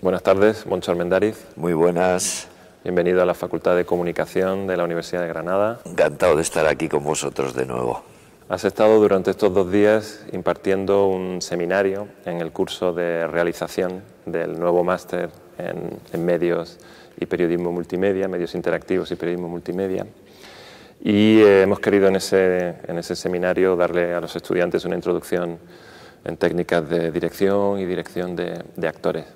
Buenas tardes, Moncho Armendáriz. Muy buenas. Bienvenido a la Facultad de Comunicación de la Universidad de Granada. Encantado de estar aquí con vosotros de nuevo. Has estado durante estos dos días impartiendo un seminario en el curso de realización del nuevo máster en medios y periodismo multimedia, medios interactivos y periodismo multimedia. Y eh, hemos querido en ese, ese seminario darle a los estudiantes una introducción en técnicas de dirección y dirección de, actores.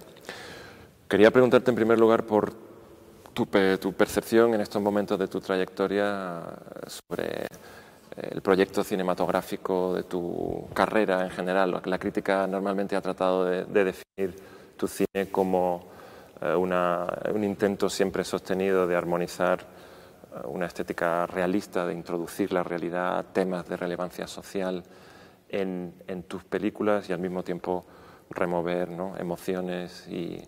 Quería preguntarte en primer lugar por tu, percepción en estos momentos de tu trayectoria sobre eh, el proyecto cinematográfico de tu carrera en general. La crítica normalmente ha tratado de, definir tu cine como eh, una, un intento siempre sostenido de armonizar una estética realista de introducir la realidad, temas de relevancia social en, tus películas y al mismo tiempo remover emociones y,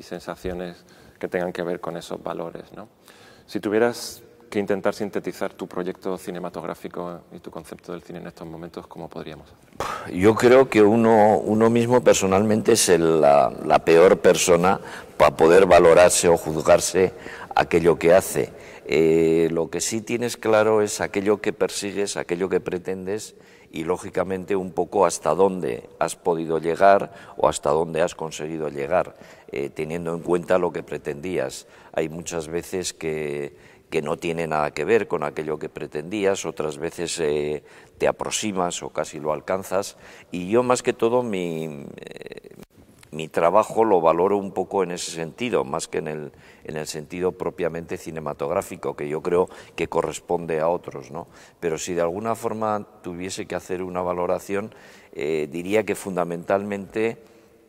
sensaciones que tengan que ver con esos valores. Si tuvieras que intentar sintetizar tu proyecto cinematográfico y tu concepto del cine en estos momentos, ¿cómo podríamos Yo creo que uno, mismo personalmente es la peor persona para poder valorarse o juzgarse aquello que hace. Eh, lo que sí tienes claro es aquello que persigues, aquello que pretendes y, lógicamente, un poco hasta dónde has podido llegar o hasta dónde has conseguido llegar, eh, teniendo en cuenta lo que pretendías. Hay muchas veces que, no tiene nada que ver con aquello que pretendías, otras veces eh, te aproximas o casi lo alcanzas. Y yo más que todo mi, mi trabajo lo valoro un poco en ese sentido, más que en el, en el sentido propiamente cinematográfico, que yo creo que corresponde a otros. ¿no? Pero si de alguna forma tuviese que hacer una valoración, eh, diría que fundamentalmente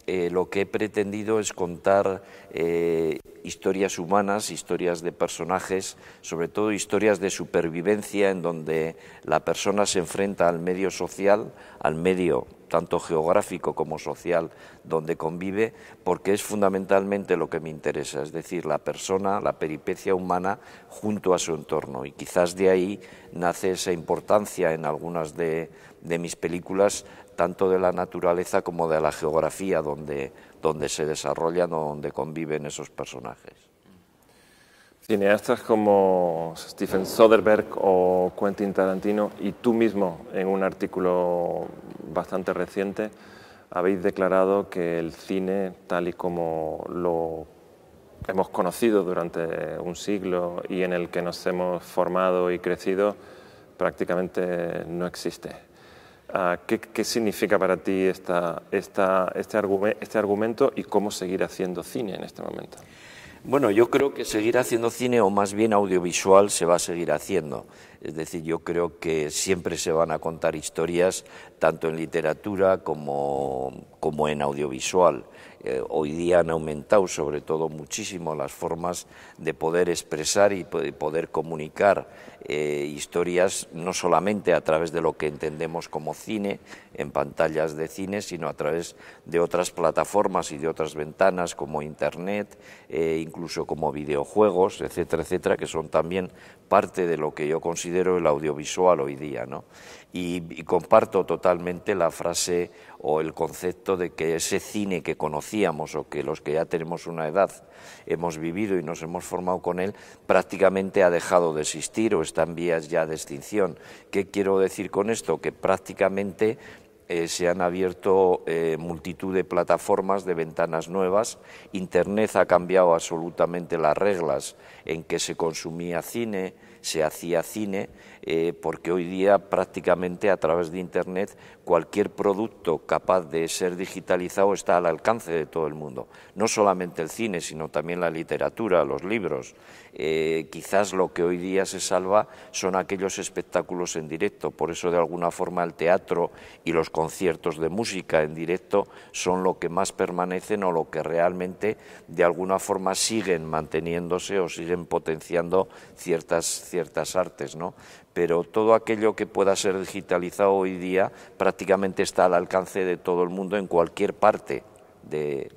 eh, lo que he pretendido es contar eh, historias humanas, historias de personajes, sobre todo historias de supervivencia en donde la persona se enfrenta al medio social, al medio tanto geográfico como social donde convive, porque es fundamentalmente lo que me interesa, es decir, la persona, la peripecia humana junto a su entorno. Y quizás de ahí nace esa importancia en algunas de de mis películas, tanto de la naturaleza como de la geografía donde, se desarrollan o donde conviven esos personajes. Cineastas como Stephen Soderbergh o Quentin Tarantino y tú mismo en un artículo bastante reciente habéis declarado que el cine tal y como lo hemos conocido durante un siglo y en el que nos hemos formado y crecido prácticamente no existe. Ah, ¿Qué, ¿Qué, significa para ti esta, esta, este, este argumento y cómo seguir haciendo cine en este momento? Bueno, yo creo que seguir haciendo cine, o más bien audiovisual, se va a seguir haciendo. Es decir, yo creo que siempre se van a contar historias, tanto en literatura como, como en audiovisual. Eh, hoy día han aumentado sobre todo muchísimo las formas de poder expresar y poder comunicar eh, historias no solamente a través de lo que entendemos como cine, en pantallas de cine, sino a través de otras plataformas y de otras ventanas como Internet, eh, incluso como videojuegos, etcétera, etcétera, que son también parte de lo que yo considero el audiovisual hoy día, ¿no? Y, y, comparto totalmente la frase o el concepto de que ese cine que conocíamos o que los que ya tenemos una edad hemos vivido y nos hemos formado con él, prácticamente ha dejado de existir o está en vías ya de extinción. ¿Qué quiero decir con esto? Que prácticamente eh, se han abierto eh, multitud de plataformas, de ventanas nuevas. Internet ha cambiado absolutamente las reglas en que se consumía cine, se hacía cine, eh, porque hoy día prácticamente a través de Internet cualquier producto capaz de ser digitalizado está al alcance de todo el mundo. No solamente el cine, sino también la literatura, los libros. Eh, quizás lo que hoy día se salva son aquellos espectáculos en directo. Por eso, de alguna forma, el teatro y los conciertos de música en directo son lo que más permanecen o lo que realmente, de alguna forma, siguen manteniéndose o siguen potenciando ciertas, ciertas artes. ¿no? pero todo aquello que pueda ser digitalizado hoy día prácticamente está al alcance de todo el mundo en cualquier parte de,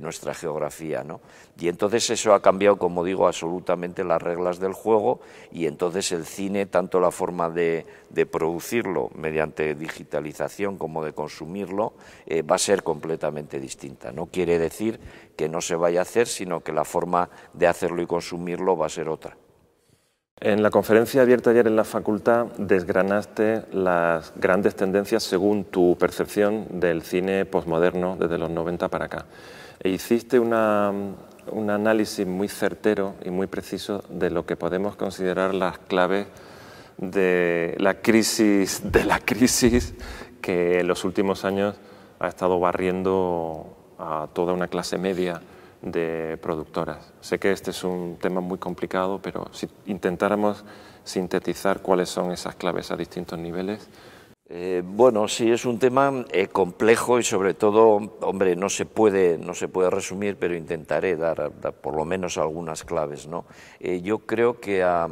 nuestra geografía. ¿no? Y entonces eso ha cambiado, como digo, absolutamente las reglas del juego y entonces el cine, tanto la forma de, producirlo mediante digitalización como de consumirlo, eh, va a ser completamente distinta. No quiere decir que no se vaya a hacer, sino que la forma de hacerlo y consumirlo va a ser otra. En la conferencia abierta ayer en la facultad desgranaste las grandes tendencias según tu percepción del cine posmoderno desde los 90 para acá. E hiciste un análisis muy certero y muy preciso de lo que podemos considerar las claves de la crisis, de la crisis que en los últimos años ha estado barriendo a toda una clase media de productoras. Sé que este es un tema muy complicado, pero si intentáramos sintetizar cuáles son esas claves a distintos niveles. Eh, bueno, sí, es un tema eh, complejo y sobre todo, hombre, no se puede, no se puede resumir, pero intentaré dar, por lo menos algunas claves. ¿no? Eh, yo creo que a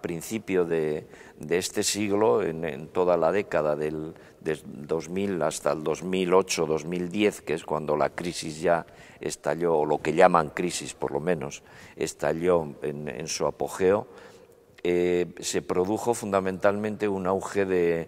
principio de, de este siglo, en, toda la década del, 2000 hasta el 2008-2010, que es cuando la crisis ya estalló, o lo que llaman crisis por lo menos, estalló en, su apogeo, eh, se produjo fundamentalmente un auge de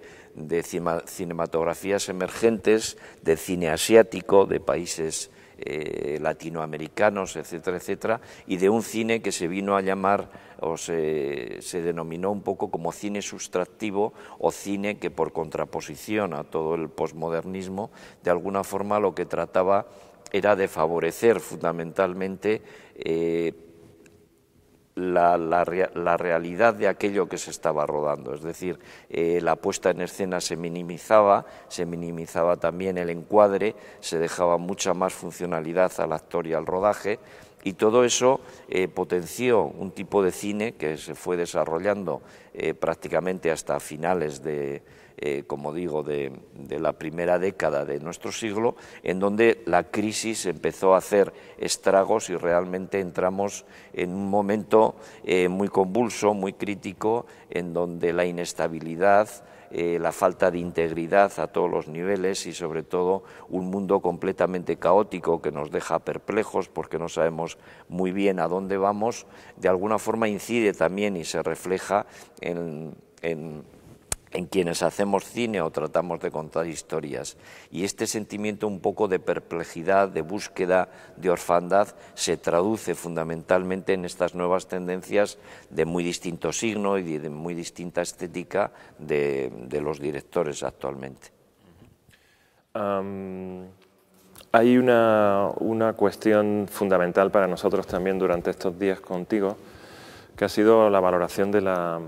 cinematografías emergentes, de cine asiático, de países eh, latinoamericanos, etcétera, etcétera, y de un cine que se vino a llamar o se, denominó un poco como cine sustractivo o cine que por contraposición a todo el posmodernismo, de alguna forma lo que trataba era de favorecer fundamentalmente eh, la, la, realidad de aquello que se estaba rodando. Es decir, eh, la puesta en escena se minimizaba, se minimizaba también el encuadre, se dejaba mucha más funcionalidad al actor y al rodaje y todo eso eh, potenció un tipo de cine que se fue desarrollando eh, prácticamente hasta finales de, eh, como digo, de, la primera década de nuestro siglo, en donde la crisis empezó a hacer estragos y realmente entramos en un momento muy convulso, muy crítico, en donde la inestabilidad, eh, la falta de integridad a todos los niveles y sobre todo un mundo completamente caótico que nos deja perplejos porque no sabemos muy bien a dónde vamos, de alguna forma incide también y se refleja en en quienes hacemos cine o tratamos de contar historias. Y este sentimiento un poco de perplejidad, de búsqueda, de orfandad, se traduce fundamentalmente en estas nuevas tendencias de muy distinto signo y de muy distinta estética de, los directores actualmente. hay una cuestión fundamental para nosotros también durante estos días contigo, que ha sido la valoración de la,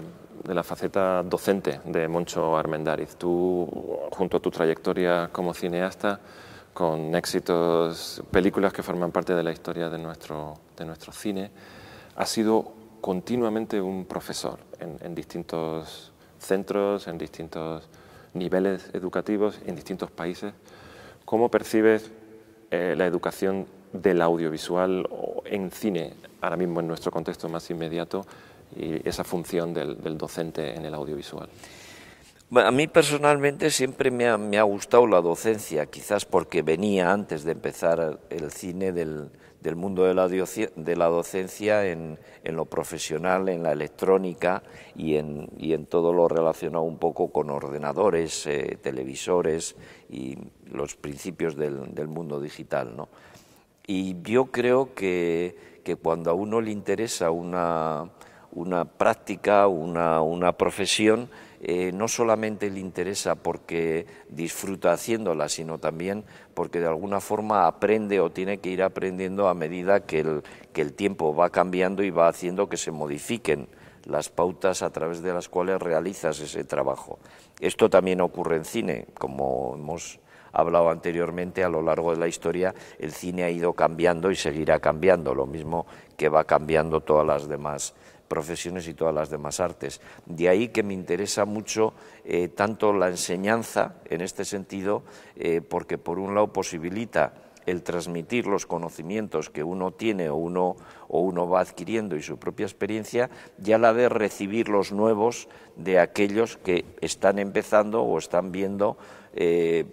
de la faceta docente de Moncho Armendáriz. Tú, junto a tu trayectoria como cineasta, con éxitos, películas que forman parte de la historia de nuestro, cine, has sido continuamente un profesor en, distintos centros, en distintos niveles educativos, en distintos países. ¿Cómo percibes eh, la educación del audiovisual o en cine, ahora mismo en nuestro contexto más inmediato, y esa función del, docente en el audiovisual. a mí personalmente siempre me ha, gustado la docencia, quizás porque venía antes de empezar el cine del, mundo de la, de la docencia en, lo profesional, en la electrónica y en, todo lo relacionado un poco con ordenadores, eh, televisores y los principios del, mundo digital. Y yo creo que cuando a uno le interesa una, una práctica, una, profesión, eh, no solamente le interesa porque disfruta haciéndola, sino también porque de alguna forma aprende o tiene que ir aprendiendo a medida que el, que el tiempo va cambiando y va haciendo que se modifiquen las pautas a través de las cuales realizas ese trabajo. Esto también ocurre en cine, como hemos hablado anteriormente, a lo largo de la historia el cine ha ido cambiando y seguirá cambiando, lo mismo que va cambiando todas las demás profesiones y todas las demás artes. De ahí que me interesa mucho eh, tanto la enseñanza en este sentido, eh, porque por un lado posibilita el transmitir los conocimientos que uno tiene o uno, o uno va adquiriendo y su propia experiencia, ya la de recibir los nuevos de aquellos que están empezando o están viendo eh,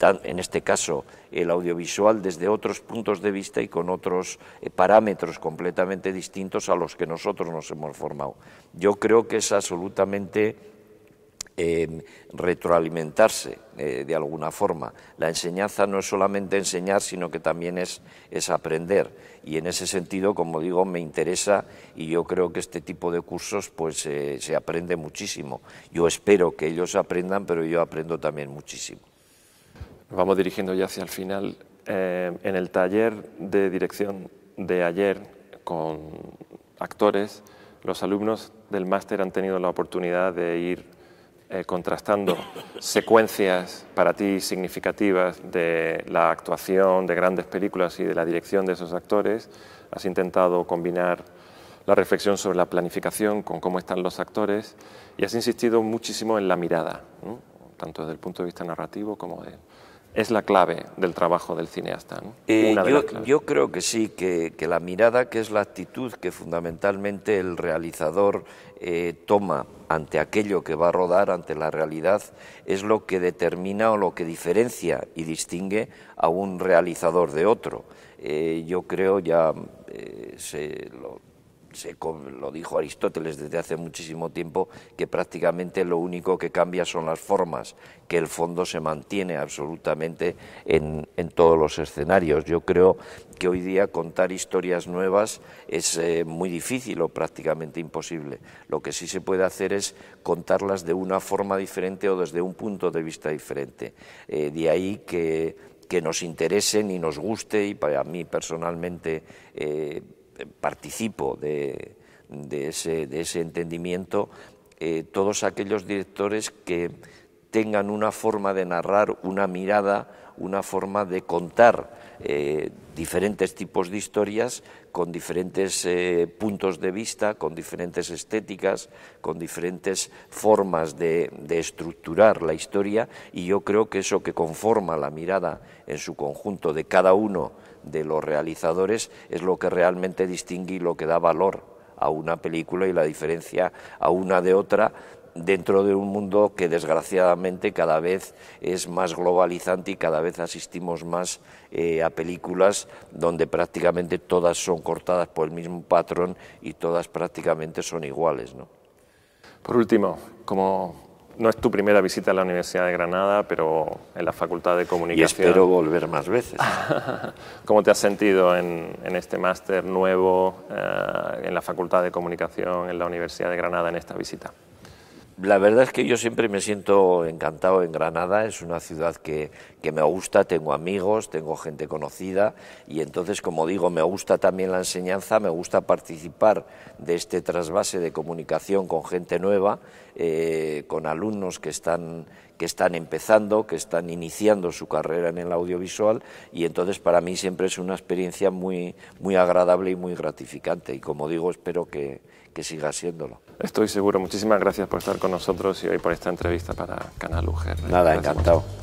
en este caso el audiovisual, desde otros puntos de vista y con otros eh, parámetros completamente distintos a los que nosotros nos hemos formado. Yo creo que es absolutamente em, retroalimentarse eh, de alguna forma. La enseñanza no es solamente enseñar, sino que también es, aprender. Y en ese sentido, como digo, me interesa y yo creo que este tipo de cursos pues eh, se aprende muchísimo. Yo espero que ellos aprendan, pero yo aprendo también muchísimo vamos dirigiendo ya hacia el final. Eh, en el taller de dirección de ayer con actores, los alumnos del máster han tenido la oportunidad de ir eh, contrastando secuencias para ti significativas de la actuación de grandes películas y de la dirección de esos actores. Has intentado combinar la reflexión sobre la planificación con cómo están los actores y has insistido muchísimo en la mirada, tanto desde el punto de vista narrativo como de es la clave del trabajo del cineasta. ¿no? Eh, yo, creo que sí, que, la mirada, que es la actitud que fundamentalmente el realizador eh, toma ante aquello que va a rodar, ante la realidad, es lo que determina o lo que diferencia y distingue a un realizador de otro. Eh, yo creo, ya se lo lo dijo Aristóteles desde hace muchísimo tiempo, que prácticamente lo único que cambia son las formas, que el fondo se mantiene absolutamente en, todos los escenarios. Yo creo que hoy día contar historias nuevas es eh, muy difícil o prácticamente imposible. Lo que sí se puede hacer es contarlas de una forma diferente o desde un punto de vista diferente. Eh, de ahí que nos interesen y nos guste y para mí personalmente eh, participo de, ese, entendimiento, eh, todos aquellos directores que tengan una forma de narrar, una mirada, una forma de contar eh, diferentes tipos de historias con diferentes eh, puntos de vista, con diferentes estéticas, con diferentes formas de, estructurar la historia y yo creo que eso que conforma la mirada en su conjunto de cada uno de los realizadores es lo que realmente distingue y lo que da valor a una película y la diferencia a una de otra dentro de un mundo que desgraciadamente cada vez es más globalizante y cada vez asistimos más eh, a películas donde prácticamente todas son cortadas por el mismo patrón y todas prácticamente son iguales. Por último, como no es tu primera visita a la Universidad de Granada, pero en la Facultad de Comunicación. Y espero volver más veces. ¿Cómo te has sentido en, este máster nuevo, eh, en la Facultad de Comunicación, en la Universidad de Granada, en esta visita? la verdad es que yo siempre me siento encantado en Granada, es una ciudad que, me gusta, tengo amigos, tengo gente conocida y entonces, como digo, me gusta también la enseñanza, me gusta participar de este trasvase de comunicación con gente nueva, eh, con alumnos que están, que están empezando, que están iniciando su carrera en el audiovisual y entonces para mí siempre es una experiencia muy, muy agradable y muy gratificante y como digo, espero que siga siéndolo. Estoy seguro. Muchísimas gracias por estar con nosotros y hoy por esta entrevista para Canal UGR. Nada, encantado.